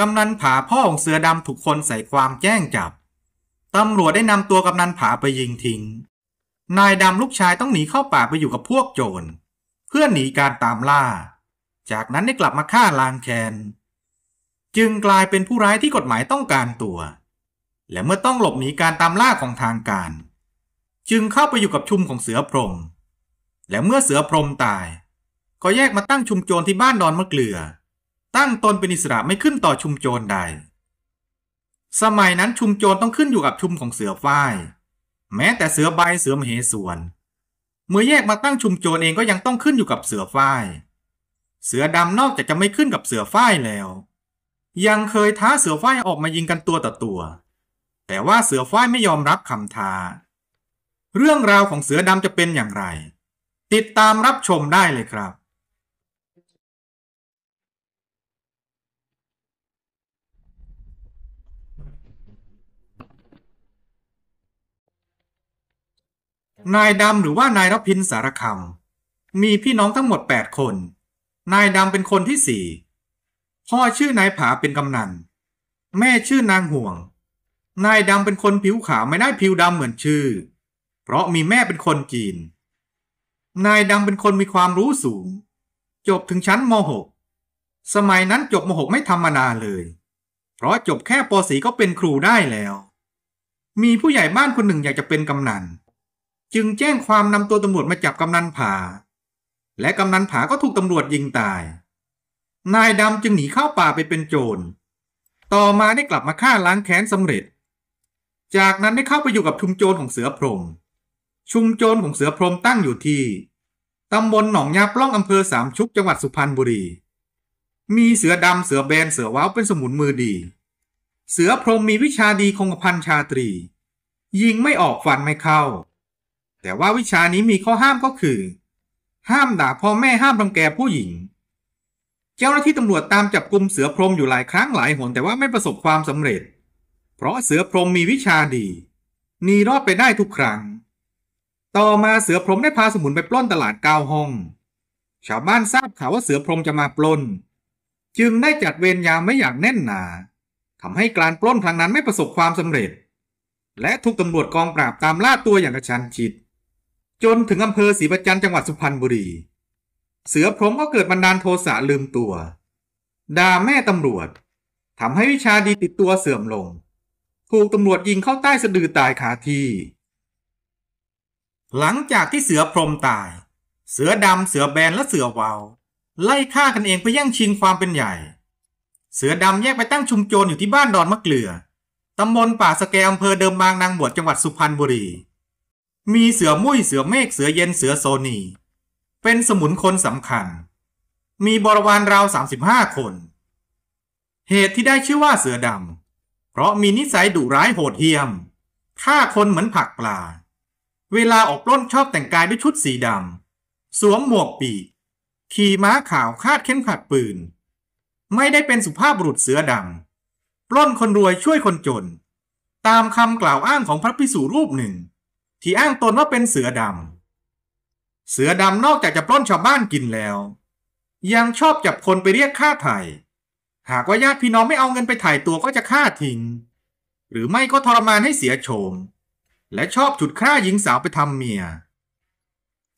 กำนันผาพ่อของเสือดำถูกคนใส่ความแจ้งจับ ตำรวจได้นำตัวกำนันผาไปยิงทิ้ง นายดำลูกชายต้องหนีเข้าป่าไปอยู่กับพวกโจรเพื่อหนีการตามล่า จากนั้นได้กลับมาฆ่าลางแค้นจึงกลายเป็นผู้ร้ายที่กฎหมายต้องการตัว และเมื่อต้องหลบหนีการตามล่าของทางการ จึงเข้าไปอยู่กับชุมของเสือพรม และเมื่อเสือพรมตาย ก็แยกมาตั้งชุมโจรที่บ้านดอนมะเกลือตั้งตนเป็นอิสระไม่ขึ้นต่อชุมโจรใด สมัยนั้นชุมโจรต้องขึ้นอยู่กับชุมของเสือฝ้าย แม้แต่เสือใบเสือมเหสวน เมื่อแยกมาตั้งชุมโจรเองก็ยังต้องขึ้นอยู่กับเสือฝ้าย เสือดำนอกจากจะไม่ขึ้นกับเสือฝ้ายแล้ว ยังเคยท้าเสือฝ้ายออกมายิงกันตัวต่อตัว แต่ว่าเสือฝ้ายไม่ยอมรับคำท้า เรื่องราวของเสือดำจะเป็นอย่างไร ติดตามรับชมได้เลยครับนายดำหรือว่านายรพินสารคำมีพี่น้องทั้งหมด8คน นายดำเป็นคนที่สี่พ่อชื่อนายผาเป็นกำนันแม่ชื่อนางห่วง นายดำเป็นคนผิวขาวไม่ได้ผิวดำเหมือนชื่อ เพราะมีแม่เป็นคนจีน นายดำเป็นคนมีความรู้สูง จบถึงชั้นม .6 สมัยนั้นจบม .6 ไม่ธรรมดาเลย เพราะจบแค่ปสีก็เป็นครูได้แล้ว มีผู้ใหญ่บ้านคนหนึ่งอยากจะเป็นกำนันจึงแจ้งความนำตัวตำรวจมาจับกำนันผา และกำนันผาก็ถูกตำรวจยิงตาย นายดำจึงหนีเข้าป่าไปเป็นโจร ต่อมาได้กลับมาฆ่าล้างแค้นสำเร็จ จากนั้นได้เข้าไปอยู่กับชุมโจรของเสือพรมชุมโจรของเสือพรมตั้งอยู่ที่ตำบลหนองยาปล้องอำเภอสามชุกจังหวัดสุพรรณบุรี มีเสือดำเสือแบน เสือว้าวเป็นสมุนมือดี เสือพรมมีวิชาดีคงพันชาตรี ยิงไม่ออกฟันไม่เข้าแต่ว่าวิชานี้มีข้อห้ามก็คือ ห้ามด่าพ่อแม่ห้ามรังแกผู้หญิง เจ้าหน้าที่ตำรวจตามจับ กลุ่มเสือพรมอยู่หลายครั้งหลายหนแต่ว่าไม่ประสบความสำเร็จ เพราะเสือพรมมีวิชาดีหนีรอดไปได้ทุกครั้ง ต่อมาเสือพรมได้พาสมุนไปปล้นตลาดกาวห้อง ชาวบ้านทราบข่าวว่าเสือพรมจะมาปล้น จึงได้จัดเวรยามไม่อย่างแน่นหนาทำให้การปล้นครั้งนั้นไม่ประสบความสำเร็จ และถูกตำรวจกองปราบตามล่าตัวอย่างกระชันชิดจนถึงอำเภอศรีประจันจังหวัดสุพรรณบุรี เสือพรมก็เกิดบันดาลโทสะลืมตัว ด่าแม่ตำรวจทำให้วิชาดีติดตัวเสื่อมลงถูกตำรวจยิงเข้าใต้สะดือตายคาที่หลังจากที่เสือพรมตาย เสือดำเสือแบน และเสือวาวไล่ฆ่ากันเองเพื่อแย่งชิงความเป็นใหญ่ เสือดำแยกไปตั้งชุมโจรอยู่ที่บ้านดอนมะเกลือตำบลป่าสแกอำเภอเดิมบางนางบวชจังหวัดสุพรรณบุรีมีเสือมุ้ยเสือเมฆเสือเย็นเสือโซนี เป็นสมุนคนสำคัญ มีบริวารราว35 คน เหตุที่ได้ชื่อว่าเสือดำ เพราะมีนิสัยดุร้ายโหดเหี้ยม ฆ่าคนเหมือนผักปลา เวลาออกปล้นชอบแต่งกายด้วยชุดสีดำ สวมหมวกปีกขี่ม้าขาวคาดเข็มขัดปืน ไม่ได้เป็นสุภาพบุรุษเสือดำ ปล้นคนรวยช่วยคนจน ตามคำกล่าวอ้างของพระพิสูรูปหนึ่งที่อ้างตนว่าเป็นเสือดำ เสือดำนอกจากจะปล้นชาวบ้านกินแล้ว ยังชอบจับคนไปเรียกค่าไถ่หากว่าญาติพี่น้องไม่เอาเงินไปถ่ายตัวก็จะฆ่าทิ้ง หรือไม่ก็ทรมานให้เสียโฉม และชอบฉุดฆ่าหญิงสาวไปทำเมีย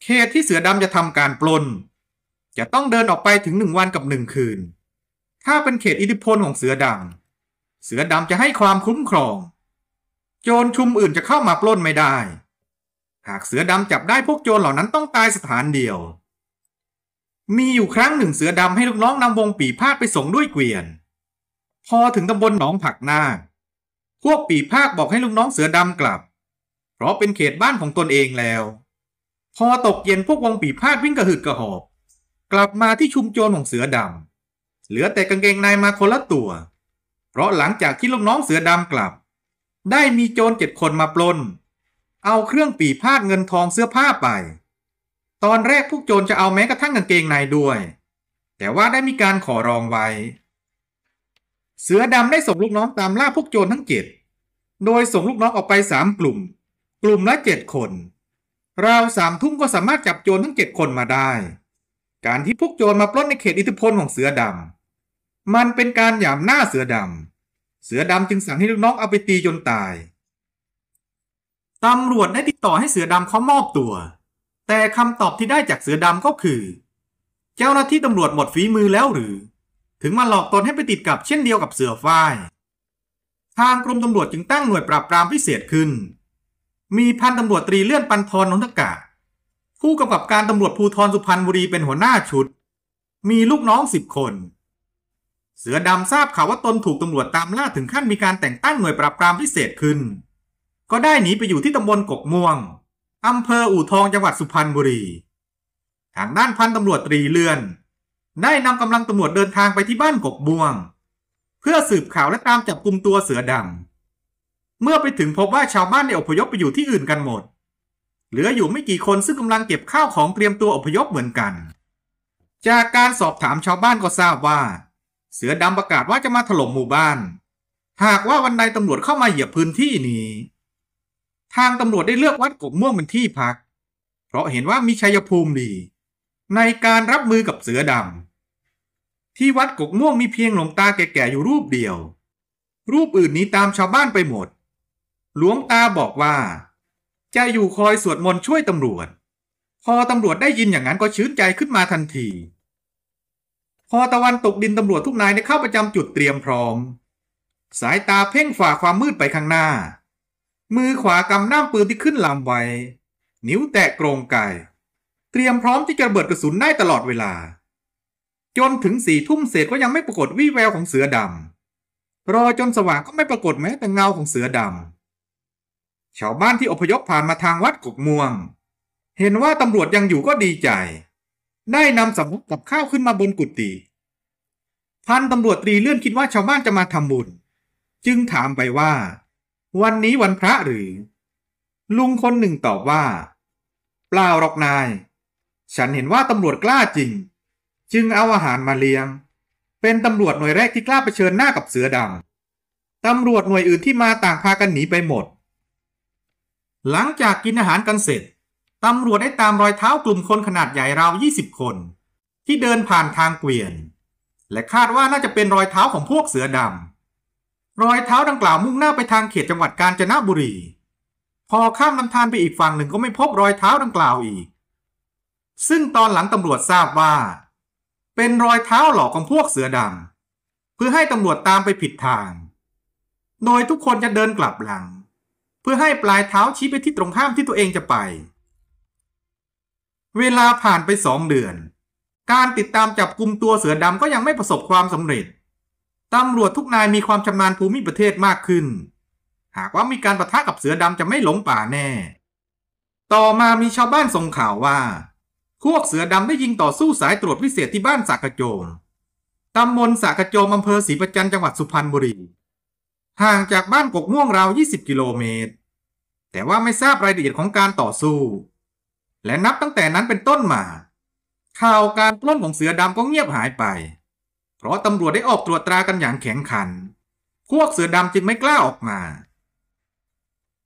เขตที่เสือดำจะทำการปล้น จะต้องเดินออกไปถึงหนึ่งวันกับหนึ่งคืน ถ้าเป็นเขตอิทธิพลของเสือดำ เสือดำจะให้ความคุ้มครอง โจรชุมอื่นจะเข้ามาปล้นไม่ได้หาก เสือดำจับได้พวกโจร เหล่านั้นต้องตายสถานเดียว มีอยู่ครั้งหนึ่งเสือดำให้ลูกน้องนำวงปีพาดไปส่งด้วยเกวียน พอถึงตำบลหนองผักนา พวกปีพาดบอกให้ลูกน้องเสือดำกลับ เพราะเป็นเขตบ้านของตนเองแล้ว พอตกเย็นพวกวงปีพาดวิ่งกระหึดกระหอบกลับมาที่ชุมโจรของเสือดำเหลือแต่กางเกงนายมาคนละตัว เพราะหลังจากที่ลูกน้องเสือดำกลับ ได้มีโจรเจ็ดคนมาปล้นเอาเครื่องปีพาดเงินทองเสื้อผ้าไป ตอนแรกพวกโจรจะเอาแม้กระทั่งกางเกงในด้วย แต่ว่าได้มีการขอร้องไว้ เสือดำได้ส่งลูกน้องตามล่าพวกโจรทั้งเจ็ดโดยส่งลูกน้องออกไปสามกลุ่ม กลุ่มละเจ็ดคนราวสามทุ่มก็สามารถจับโจรทั้งเจ็ดคนมาได้ การที่พวกโจรมาปล้นในเขตอิทธิพลของเสือดำ มันเป็นการหยามหน้าเสือดำเสือดำจึงสั่งให้ลูกน้องเอาไปตีจนตายตำรวจได้ติดต่อให้เสือดำเขามอบตัว แต่คำตอบที่ได้จากเสือดำก็คือ เจ้าหน้าที่ตำรวจหมดฝีมือแล้วหรือ ถึงมาหลอกตนให้ไปติดกับเช่นเดียวกับเสือฝ้ายทางกรมตำรวจจึงตั้งหน่วยปราบปรามพิเศษขึ้น มีพันตำรวจตรีเลื่อนปันทรนนทกะ ผู้กำกับการตำรวจภูธรสุพรรณบุรีเป็นหัวหน้าชุด มีลูกน้องสิบคน เสือดำทราบข่าวว่าตนถูกตำรวจตามล่าถึงขั้นมีการแต่งตั้งหน่วยปราบปรามพิเศษขึ้นก็ได้หนีไปอยู่ที่ตำบลกกม่วง อำเภออู่ทองจังหวัดสุพรรณบุรี ทางด้านพันตำรวจตรีเลือน ได้นำกำลังตำรวจเดินทางไปที่บ้านกกม่วง เพื่อสืบข่าวและตามจับกลุ่มตัวเสือดำ เมื่อไปถึงพบว่าชาวบ้านได้อพยพไปอยู่ที่อื่นกันหมด เหลืออยู่ไม่กี่คนซึ่งกำลังเก็บข้าวของเตรียมตัวอพยพเหมือนกัน จากการสอบถามชาวบ้านก็ทราบว่า เสือดำประกาศว่าจะมาถล่มหมู่บ้าน หากว่าวันใดตำรวจเข้ามาเหยียบพื้นที่นี้ทางตำรวจได้เลือกวัดกบม่วงเป็นที่พัก เพราะเห็นว่ามีชัยภูมิดี ในการรับมือกับเสือดำ ที่วัดกบม่วงมีเพียงหลวงตาแก่ๆอยู่รูปเดียว รูปอื่นนี้ตามชาวบ้านไปหมด หลวงตาบอกว่า จะอยู่คอยสวดมนต์ช่วยตำรวจ พอตำรวจได้ยินอย่างนั้นก็ชื้นใจขึ้นมาทันที พอตะวันตกดินตำรวจทุกนายได้เข้าประจำจุดเตรียมพร้อม สายตาเพ่งฝ่าความมืดไปข้างหน้ามือขวากำน้าปืนที่ขึ้นลำไว้นิ้วแตะโครงกายเตรียมพร้อมที่จะระเบิดกระสุนได้ตลอดเวลา จนถึงสี่ทุ่มเศษก็ยังไม่ปรากฏวี่แววของเสือดำรอจนสว่างก็ไม่ปรากฏแม้แต่เงาของเสือดำ ชาวบ้านที่อพยพผ่านมาทางวัดกกม่วง เห็นว่าตำรวจยังอยู่ก็ดีใจ ได้นำสำนักกับข้าวขึ้นมาบนกุฏิพันตำรวจตรีเลื่อนคิดว่าชาวบ้านจะมาทำบุญ จึงถามไปว่าวันนี้วันพระหรือ ลุงคนหนึ่งตอบว่า เปล่าหรอกนาย ฉันเห็นว่าตำรวจกล้าจริง จึงเอาอาหารมาเลี้ยง เป็นตำรวจหน่วยแรกที่กล้าเผชิญหน้ากับเสือดำตำรวจหน่วยอื่นที่มาต่างพากันหนีไปหมด หลังจากกินอาหารกันเสร็จ ตำรวจได้ตามรอยเท้ากลุ่มคนขนาดใหญ่ราวยี่สิบคน ที่เดินผ่านทางเกวียน และคาดว่าน่าจะเป็นรอยเท้าของพวกเสือดำรอยเท้าดังกล่าวมุ่งหน้าไปทางเขตจังหวัดกาญจนบุรี พอข้ามลำธารไปอีกฝั่งหนึ่งก็ไม่พบรอยเท้าดังกล่าวอีก ซึ่งตอนหลังตำรวจทราบว่า เป็นรอยเท้าหลอกของพวกเสือดำเพื่อให้ตำรวจตามไปผิดทาง โดยทุกคนจะเดินกลับหลัง เพื่อให้ปลายเท้าชี้ไปที่ตรงข้ามที่ตัวเองจะไป เวลาผ่านไปสองเดือน การติดตามจับกลุ่มตัวเสือดำก็ยังไม่ประสบความสำเร็จตำรวจทุกนายมีความชำนาญภูมิประเทศมากขึ้น หากว่ามีการประทะกับเสือดำจะไม่หลงป่าแน่ ต่อมามีชาวบ้านส่งข่าวว่าพวกเสือดำได้ยิงต่อสู้สายตรวจวิเศษที่บ้านสักกระโจม ตำบลสักกระโจมอำเภอศรีประจันจังหวัดสุพรรณบุรี ห่างจากบ้านกกม่วงราว20 กิโลเมตร แต่ว่าไม่ทราบรายละเอียดของการต่อสู้ และนับตั้งแต่นั้นเป็นต้นมา ข่าวการปล้นของเสือดำก็เงียบหายไปเพราะตำรวจได้ออกตรวจตรากันอย่างแข็งขัน พวกเสือดำจึงไม่กล้าออกมา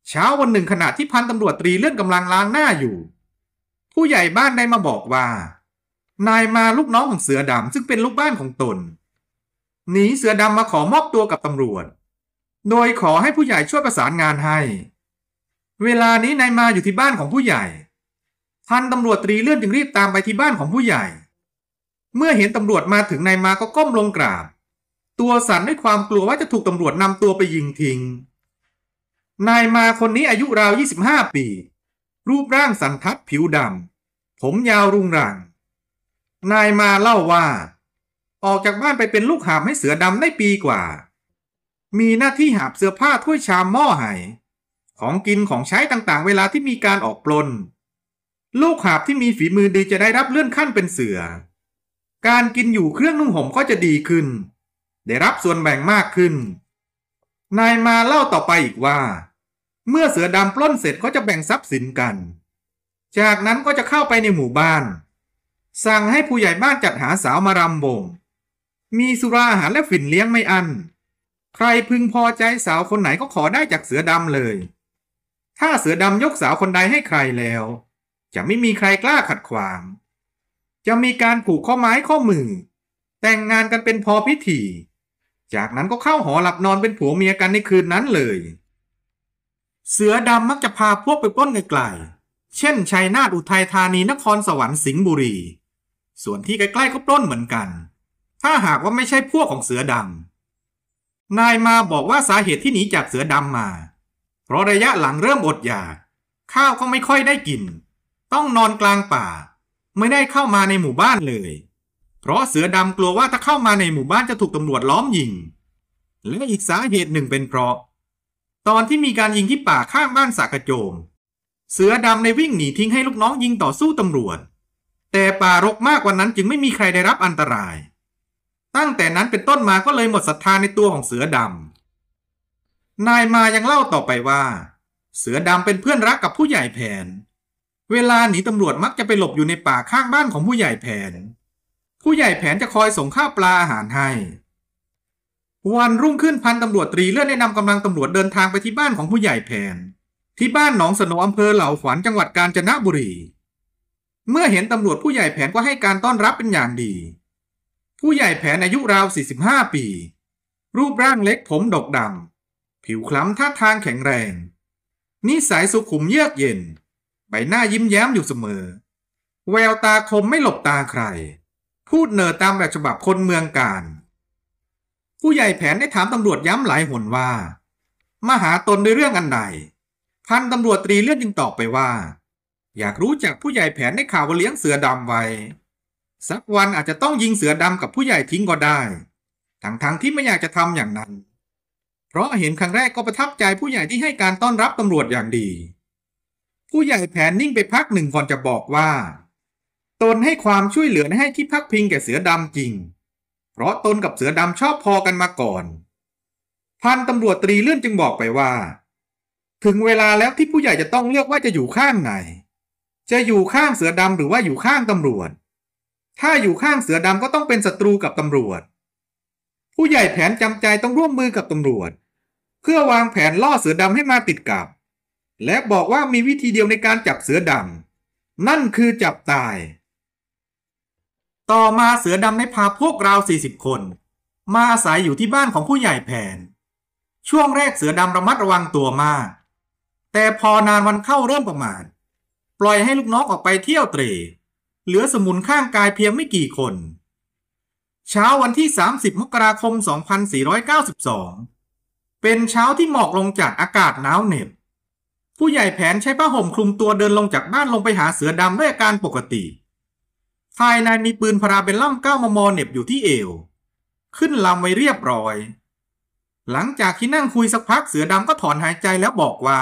เช้าวันหนึ่งขณะที่พันตำรวจตรีเลื่อนกำลังล้างหน้าอยู่ ผู้ใหญ่บ้านได้มาบอกว่า นายมาลูกน้องของเสือดำซึ่งเป็นลูกบ้านของตน หนีเสือดำมาขอมอบตัวกับตำรวจ โดยขอให้ผู้ใหญ่ช่วยประสานงานให้ เวลานี้นายมาอยู่ที่บ้านของผู้ใหญ่ พันตำรวจตรีเลื่อนจึงรีบตามไปที่บ้านของผู้ใหญ่เมื่อเห็นตำรวจมาถึงนายมาก็ก้มลงกราบ ตัวสั่นด้วยความกลัวว่าจะถูกตำรวจนำตัวไปยิงทิ้ง นายมาคนนี้อายุราว 25 ปี รูปร่างสันทัดผิวดำ ผมยาวรุงรังนายมาเล่าว่า ออกจากบ้านไปเป็นลูกหาบให้เสือดำได้ปีกว่า มีหน้าที่หาบเสื้อผ้าถ้วยชามหม้อไหของกินของใช้ต่างๆเวลาที่มีการออกปลนลูกหาบที่มีฝีมือดีจะได้รับเลื่อนขั้นเป็นเสือการกินอยู่เครื่องนุ่งห่มก็จะดีขึ้น ได้รับส่วนแบ่งมากขึ้น นายมาเล่าต่อไปอีกว่า เมื่อเสือดำปล้นเสร็จก็จะแบ่งทรัพย์สินกัน จากนั้นก็จะเข้าไปในหมู่บ้านสั่งให้ผู้ใหญ่บ้านจัดหาสาวมารำวงมีสุราอาหารและฝิ่นเลี้ยงไม่อันใครพึงพอใจสาวคนไหนก็ขอได้จากเสือดำเลย ถ้าเสือดำยกสาวคนใดให้ใครแล้ว จะไม่มีใครกล้าขัดขวางจะมีการผูกข้อไม้ข้อมือ แต่งงานกันเป็นพอพิธี จากนั้นก็เข้าหอหลับนอนเป็นผัวเมียกันในคืนนั้นเลย เสือดำมักจะพาพวกไปปล้นไกลๆ เช่น ชัยนาทอุทัยธานีนครสวรรค์สิงห์บุรี ส่วนที่ใกล้ๆก็ปล้นเหมือนกัน ถ้าหากว่าไม่ใช่พวกของเสือดำ นายมาบอกว่าสาเหตุที่หนีจากเสือดำมา เพราะระยะหลังเริ่มอดอยากข้าวก็ไม่ค่อยได้กิน ต้องนอนกลางป่าไม่ได้เข้ามาในหมู่บ้านเลย เพราะเสือดำกลัวว่าถ้าเข้ามาในหมู่บ้านจะถูกตำรวจล้อมยิง และอีกสาเหตุหนึ่งเป็นเพราะ ตอนที่มีการยิงที่ป่าข้างบ้านสากระโจม เสือดำในวิ่งหนีทิ้งให้ลูกน้องยิงต่อสู้ตำรวจ แต่ป่ารกมากกว่านั้นจึงไม่มีใครได้รับอันตราย ตั้งแต่นั้นเป็นต้นมาก็เลยหมดศรัทธาในตัวของเสือดำนายมายังเล่าต่อไปว่า เสือดำเป็นเพื่อนรักกับผู้ใหญ่แผนเวลา หนีตำรวจมักจะไปหลบอยู่ในป่าข้างบ้านของผู้ใหญ่แผน ผู้ใหญ่แผนจะคอยส่งข้าวปลาอาหารให้ วันรุ่งขึ้นพันตำรวจตรีเลื่อนได้นำกำลังตำรวจเดินทางไปที่บ้านของผู้ใหญ่แผน ที่บ้านหนองสนออำเภอเหล่าขวัญจังหวัดกาญจนบุรี เมื่อเห็นตำรวจผู้ใหญ่แผนก็ ให้การต้อนรับเป็น อย่าง ดี ผู้ใหญ่แผนอายุราว 45 ปี รูปร่างเล็กผม ดกดำ ผิว คล้ำท่าทางแข็งแรง นิสัยสุขุมเยือกเย็นใบหน้ายิ้มแย้มอยู่เสมอ แววตาคมไม่หลบตาใคร พูดเนอตามแบบฉบับคนเมืองการ ผู้ใหญ่แผนได้ถามตำรวจย้ำหลายหนว่า มาหาตนในเรื่องอันใด พันตำรวจตรีเลือดยิงตอบไปว่า อยากรู้จักผู้ใหญ่แผนได้ข่าวว่าเลี้ยงเสือดำไว้ สักวันอาจจะต้องยิงเสือดำกับผู้ใหญ่ทิ้งก็ได้ ทั้งๆทที่ไม่อยากจะทำอย่างนั้น เพราะเห็นครั้งแรกก็ประทับใจผู้ใหญ่ที่ให้การต้อนรับตำรวจอย่างดีผู้ใหญ่แผนนิ่งไปพักหนึ่งก่อนจะบอกว่า ตนให้ความช่วยเหลือให้ที่พักพิงแก่เสือดำจริง เพราะตนกับเสือดำชอบพอกันมาก่อน พันตำรวจตรีเลื่อนจึงบอกไปว่า ถึงเวลาแล้วที่ผู้ใหญ่จะต้องเลือกว่าจะอยู่ข้างไหนจะอยู่ข้างเสือดำหรือว่าอยู่ข้างตำรวจ ถ้าอยู่ข้างเสือดำก็ต้องเป็นศัตรูกับตำรวจ ผู้ใหญ่แผนจำใจต้องร่วมมือกับตำรวจ เพื่อวางแผนล่อเสือดำให้มาติดกับและบอกว่ามีวิธีเดียวในการจับเสือดำ นั่นคือจับตาย ต่อมาเสือดำได้พาพวกเรา40 คน มาอาศัยอยู่ที่บ้านของผู้ใหญ่แผน ช่วงแรกเสือดำระมัดระวังตัวมาก แต่พอนานวันเข้าเริ่มประมาณ ปล่อยให้ลูกน้องออกไปเที่ยวเตร เหลือสมุนข้างกายเพียงไม่กี่คน เช้าวันที่ 30มกราคม 2492 เป็นเช้าที่หมอกลงจากอากาศหนาวเหน็บผู้ใหญ่แผนใช้ผ้าห่มคลุมตัวเดินลงจากบ้านลงไปหาเสือดำด้วยอาการปกติภายในมีปืนพาราเบลล่ำก้ามมเน็บอยู่ที่เอว ขึ้นลำไว้เรียบร้อย หลังจากที่นั่งคุยสักพักเสือดำก็ถอนหายใจแล้วบอกว่า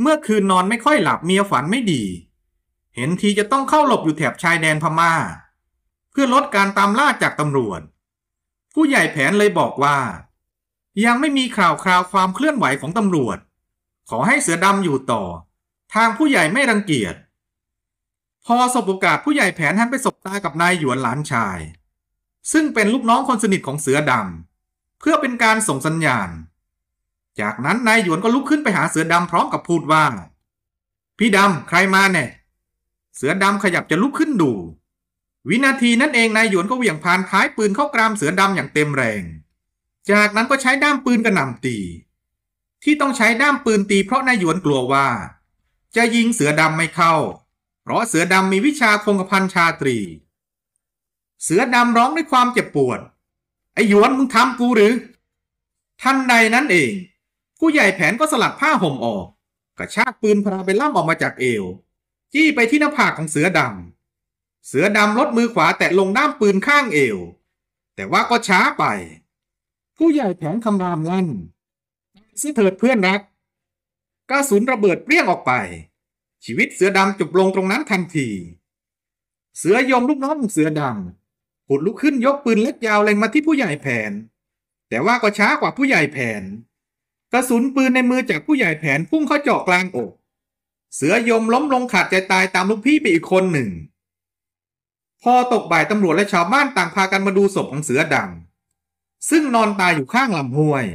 เมื่อคืนนอนไม่ค่อยหลับเมียฝันไม่ดี เห็นทีจะต้องเข้าหลบอยู่แถบชายแดนพมา่า เพื่อลดการตามล่าจากตำรวจ ผู้ใหญ่แผนเลยบอกว่า ยังไม่มีข่าวคราวความเคลื่อนไหวของตำรวจขอให้เสือดำอยู่ต่อ ทางผู้ใหญ่ไม่รังเกียจพอสบโอกาสผู้ใหญ่แผนหันไปสบตากับนายหยวนหลานชาย ซึ่งเป็นลูกน้องคนสนิทของเสือดำ เพื่อเป็นการส่งสัญญาณ จากนั้นนายหยวนก็ลุกขึ้นไปหาเสือดำพร้อมกับพูดว่า พี่ดำใครมาเนี่ยเสือดำขยับจะลุกขึ้นดู วินาทีนั้นเองนายหยวนก็เหวี่ยงพานท้ายปืนเข้ากรามเสือดำอย่างเต็มแรง จากนั้นก็ใช้ด้ามปืนกระหน่ำตีที่ต้องใช้ด้ามปืนตีเพราะนายหยวนกลัวว่า จะยิงเสือดำไม่เข้า เพราะเสือดำมีวิชาคงกระพันชาตรี เสือดำร้องด้วยความเจ็บปวด ไอหยวนมึงทำกูหรือ ท่านใดนั้นเองผู้ใหญ่แผนก็สลัดผ้าห่มออก กระชากปืนพราเบลล่ามออกมาจากเอว จี้ไปที่หน้าผากของเสือดำ เสือดำลดมือขวาแตะลงด้ามปืนข้างเอว แต่ว่าก็ช้าไปผู้ใหญ่แผนคำรามลั่นสิเถิดเพื่อนรักกระสุนระเบิดเปรี้ยงออกไป ชีวิตเสือดำจบลงตรงนั้นทันที เสือยมลูกน้องเสือดำผุดลุกขึ้นยกปืนเล็กยาวแรงมาที่ผู้ใหญ่แผน แต่ว่าก็ช้ากว่าผู้ใหญ่แผน กระสุนปืนในมือจากผู้ใหญ่แผนพุ่งเข้าเจาะกลางอก เสือยมล้มลงขาดใจตายตามลูกพี่ไปอีกคนหนึ่ง พอตกบ่ายตำรวจและชาวบ้านต่างพากันมาดูศพของเสือดำซึ่งนอนตายอยู่ข้างลำห้วย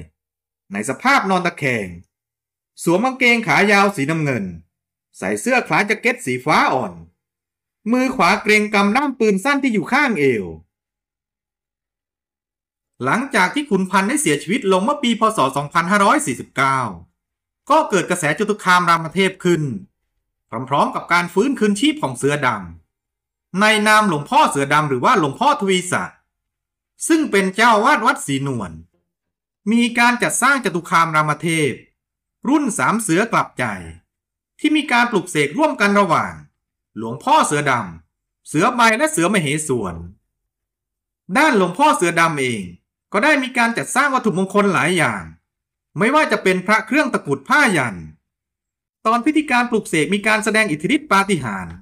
ในสภาพนอนตะแคงสวมกางเกงขายาวสีน้ำเงิน ใส่เสื้อคล้ายแจ็คเก็ตสีฟ้าอ่อน มือขวาเกรงกำด้ามปืนสั้นที่อยู่ข้างเอว หลังจากที่ขุนพันธ์ได้เสียชีวิตลงเมื่อปีพศ 2549 ก็เกิดกระแสจตุคามรามเทพขึ้นพร้อมๆกับการฟื้นคืนชีพของเสือดำในนามหลวงพ่อเสือดำหรือว่าหลวงพ่อทวีศักดิ์ซึ่งเป็นเจ้าวาดวัดศรีนวลมีการจัดสร้างจตุคามรามเทพรุ่นสามเสือกลับใจ ที่มีการปลุกเสกร่วมกันระหว่าง หลวงพ่อเสือดำ เสือใบและเสือมเหสวนด้านหลวงพ่อเสือดำเองก็ได้มีการจัดสร้างวัตถุมงคลหลายอย่าง ไม่ว่าจะเป็นพระเครื่องตะกุดผ้ายันตอนพิธีการปลุกเสกมีการแสดงอิทธิฤทธิปาฏิหาริย์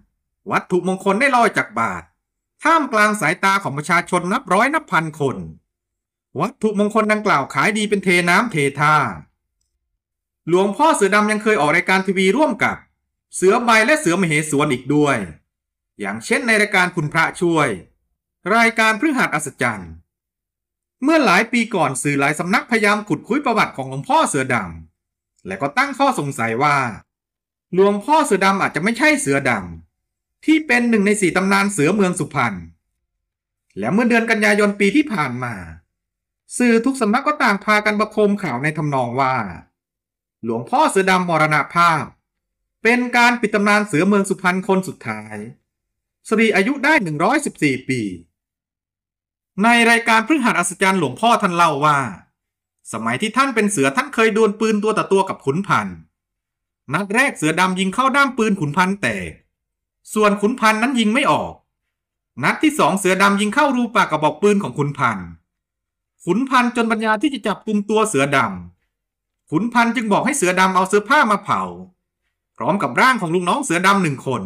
วัตถุมงคลได้ลอยจากบาทท่ามกลางสายตาของประชาชนนับร้อยนับพันคนวัตถุมงคลดังกล่าวขายดีเป็นเทน้ำเทท่า หลวงพ่อเสือดำยังเคยออกรายการทีวีร่วมกับ เสือใบและเสือมเหสวนอีกด้วย อย่างเช่นในรายการคุณพระช่วย รายการพฤหัสอัศจรรย์ เมื่อหลายปีก่อนสื่อหลายสำนักพยายามขุดคุยประวัติของหลวงพ่อเสือดำและก็ตั้งข้อสงสัยว่าหลวงพ่อเสือดำอาจจะไม่ใช่เสือดำที่เป็นหนึ่งในสี่ตำนานเสือเมืองสุพรรณและเมื่อเดือนกันยายนปีที่ผ่านมาสื่อทุกสำนักก็ต่างพากันประคมข่าวในทำนองว่า หลวงพ่อเสือดำมรณาภาพ เป็นการปิดตำนานเสือเมืองสุพรรณคนสุดท้ายสรีอายุได้ 114 ปี ในรายการพฤหัสอัศจรรย์หลวงพ่อท่านเล่าว่า สมัยที่ท่านเป็นเสือท่านเคย ดวลปืนตัวต่อตัวกับขุนพันธ์นัดแรกเสือดำยิงเข้าด้ามปืนขุนพันธ์แตกส่วนขุนพันธ์นั้นยิงไม่ออก นัดที่สองเสือดำยิงเข้ารูปากกระบอกปืนของขุนพันธ์ขุนพันจนปัญญาที่ จะ จับกลุ่มตัวเสือดำ ขุนพันจึงบอกให้เสือดำ เอาเสื้อผ้ามาเผา พร้อมกับร่างของลุงน้องเสือดำหนึ่งคน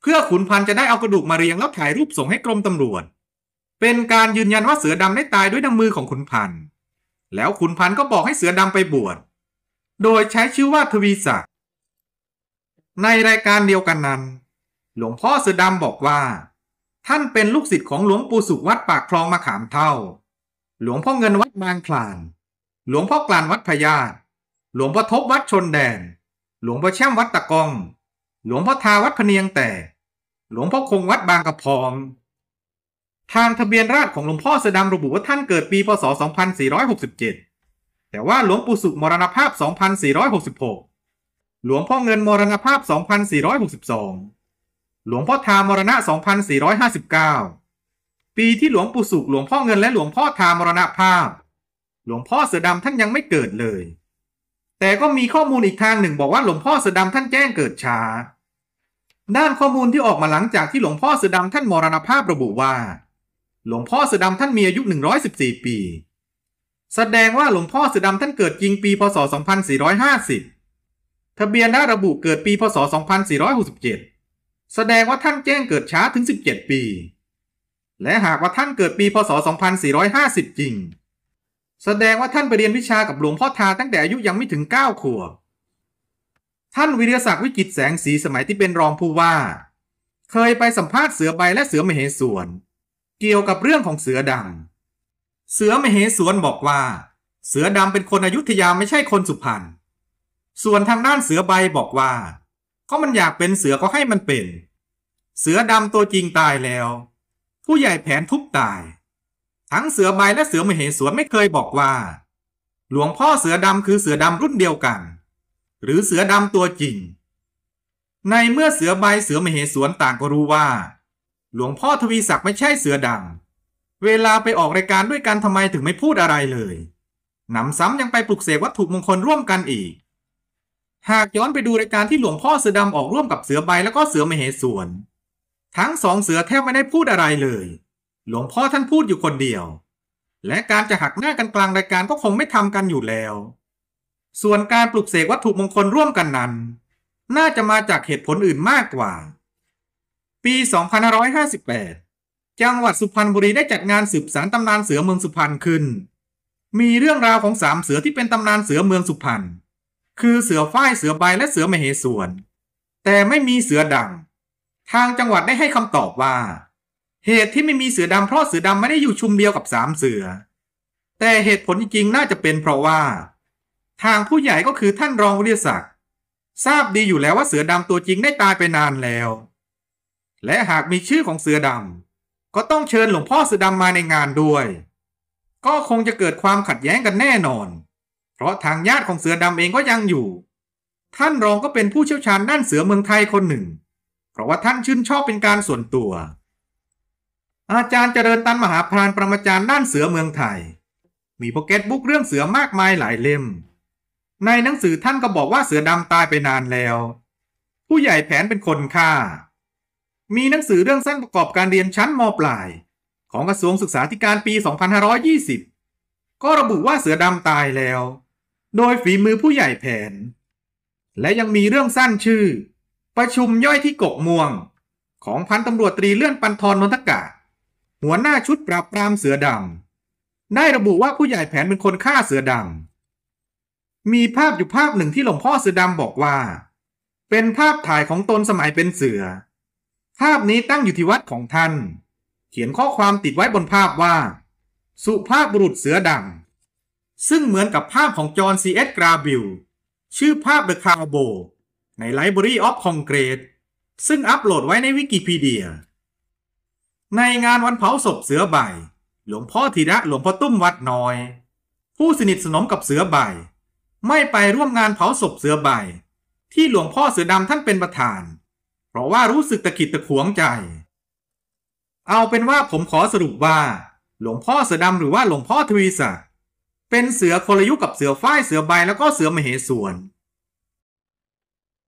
เพื่อขุนพันจะได้เอากระดูกมาเรียงแล้วถ่ายรูป ส่ง ให้กรมตำรวจ เป็นการยืนยันว่าเสือดำ ได้ตายด้วยน้ำมือของขุนพันแล้วขุนพันก็บอกให้เสือดำไปบวช โดยใช้ชื่อว่าทวีศักดิ์ ในรายการเดียวกันนั้น หลวงพ่อเสือดำบอกว่า ท่านเป็นลูกศิษย์ของหลวงปู่สุขวัดปากคลองมาขามเท่าหลวงพ่อเงินวัดบางคลาน หลวงพ่อกลานวัดพญาหลวงพ่อทบวัดชนแดน หลวงพ่อแช่มวัดตะกอง หลวงพ่อทาวัดพเนียงแต่ หลวงพ่อคงวัดบางกระพอง ทางทะเบียนราชของหลวงพ่อสดำระบุว่าท่านเกิดปีพศ 2467 แต่ว่าหลวงปู่สุขมรณภาพ 2466 หลวงพ่อเงินมรณภาพ 2462 หลวงพ่อทามรณะ2459ปีที่หลวงปู่สุขหลวงพ่อเงินและหลวงพ่อทามรณภาพ หลวงพ่อเสือดำท่านยังไม่เกิดเลย แต่ก็มีข้อมูลอีกทางหนึ่งบอกว่าหลวงพ่อเสือดำท่านแจ้งเกิดช้าด้านข้อมูลที่ออกมาหลังจากที่หลวงพ่อเสือดำท่านมรณภาพระบุว่า หลวงพ่อเสือดำท่านมีอายุ114 ปี แสดงว่าหลวงพ่อเสือดำท่านเกิดจริงปี พศ 2450 ทะเบียนได้ระบุเกิดปี พศ 2467 แสดงว่าท่านแจ้งเกิดช้าถึง 17 ปีและหากว่าท่านเกิดปีพศ 2450 จริง แสดงว่าท่านไปเรียนวิชากับหลวงพ่อทาตั้งแต่อายุยังไม่ถึง 9 ขวบ ท่านวิิยศักดิ์วิกิตแสงสีสมัยที่เป็นรองผู้ว่า เคยไปสัมภาษณ์เสือใบและเสือมเหสวน เกี่ยวกับเรื่องของเสือดำ เสือมเหสวนบอกว่า เสือดำเป็นคนอยุธยาไม่ใช่คนสุพรรณ ส่วนทางด้านเสือใบบอกว่า ก็มันอยากเป็นเสือก็ให้มันเป็น เสือดำตัวจริงตายแล้วผู้ใหญ่แผนทุบตาย ทั้งเสือใบและเสือมเหสวนไม่เคยบอกว่า หลวงพ่อเสือดำคือเสือดำรุ่นเดียวกัน หรือเสือดำตัวจริง ในเมื่อเสือใบเสือมเหสวนต่างก็รู้ว่า หลวงพ่อทวีศักดิ์ไม่ใช่เสือดำ เวลาไปออกรายการด้วยกันทำไมถึงไม่พูดอะไรเลย หนำซ้ำยังไปปลุกเสกวัตถุมงคลร่วมกันอีก หากย้อนไปดูรายการที่หลวงพ่อเสือดำออกร่วมกับเสือใบแล้วก็เสือมเหสวนทั้งสองเสือแทบไม่ได้พูดอะไรเลย หลวงพ่อท่านพูดอยู่คนเดียว และการจะหักหน้ากันกลางรายการก็คงไม่ทำกันอยู่แล้ว ส่วนการปลุกเสกวัตถุมงคลร่วมกันนั้น น่าจะมาจากเหตุผลอื่นมากกว่า ปี 2558จังหวัดสุพรรณบุรีได้จัดงานสืบสารตำนานเสือเมืองสุพรรณขึ้น มีเรื่องราวของสามเสือที่เป็นตำนานเสือเมืองสุพรรณ คือเสือฝ้าย เสือใบ และเสือมเหสวน แต่ไม่มีเสือดังทางจังหวัดได้ให้คำตอบว่า เหตุที่ไม่มีเสือดำเพราะเสือดำไม่ได้อยู่ชุมเดียวกับสามเสือ แต่เหตุผลจริงๆ น่าจะเป็นเพราะว่า ทางผู้ใหญ่ก็คือท่านรองวิทยาศักดิ์ทราบดีอยู่แล้วว่าเสือดำตัวจริงได้ตายไปนานแล้ว และหากมีชื่อของเสือดำก็ต้องเชิญหลวงพ่อเสือดำมาในงานด้วย ก็คงจะเกิดความขัดแย้งกันแน่นอน เพราะทางญาติของเสือดำเองก็ยังอยู่ ท่านรองก็เป็นผู้เชี่ยวชาญด้านเสือเมืองไทยคนหนึ่งราะว่าท่านชื่นชอบเป็นการส่วนตัว อาจารย์เจริญตันมหาพรานประมาจารย์ด้านเสือเมืองไทย มีพ็อกเก็ตบุ๊กเรื่องเสือมากมายหลายเล่ม ในหนังสือท่านก็บอกว่าเสือดำตายไปนานแล้ว ผู้ใหญ่แผนเป็นคนฆ่า มีหนังสือเรื่องสั้นประกอบการเรียนชั้นมปลาย ของกระทรวงศึกษาธิการปี 2520 ก็ระบุว่าเสือดำตายแล้ว โดยฝีมือผู้ใหญ่แผน และยังมีเรื่องสั้นชื่อประชุมย่อยที่กกม่วง ของพันตำรวจตรีเลื่อนปันทรนนทกาศหัวหน้าชุดปราบปรามเสือดำได้ระบุว่าผู้ใหญ่แผนเป็นคนฆ่าเสือดำมีภาพอยู่ภาพหนึ่งที่หลวงพ่อเสือดำบอกว่า เป็นภาพถ่ายของตนสมัยเป็นเสือ ภาพนี้ตั้งอยู่ที่วัดของท่าน เขียนข้อความติดไว้บนภาพว่า สุภาพบุรุษเสือดำซึ่งเหมือนกับภาพของจอห์นซีเอสกราบิลชื่อภาพเดอะคาร์โบใน Library of Congress ซึ่งอัปโหลดไว้ในวิกิพีเดีย ในงานวันเผาศพเสือใบ หลวงพ่อธีระหลวงพ่อตุ้มวัดน้อย ผู้สนิทสนมกับเสือใบ ไม่ไปร่วมงานเผาศพเสือใบ ที่หลวงพ่อเสือดำท่านเป็นประธาน เพราะว่ารู้สึกตะขิดตะขวงใจ เอาเป็นว่าผมขอสรุปว่าหลวงพ่อเสือดำหรือว่าหลวงพ่อทวีศักดิ์เป็นเสือคนละยุคกับเสือฝ้ายเสือใบแล้วก็เสือมเหสวน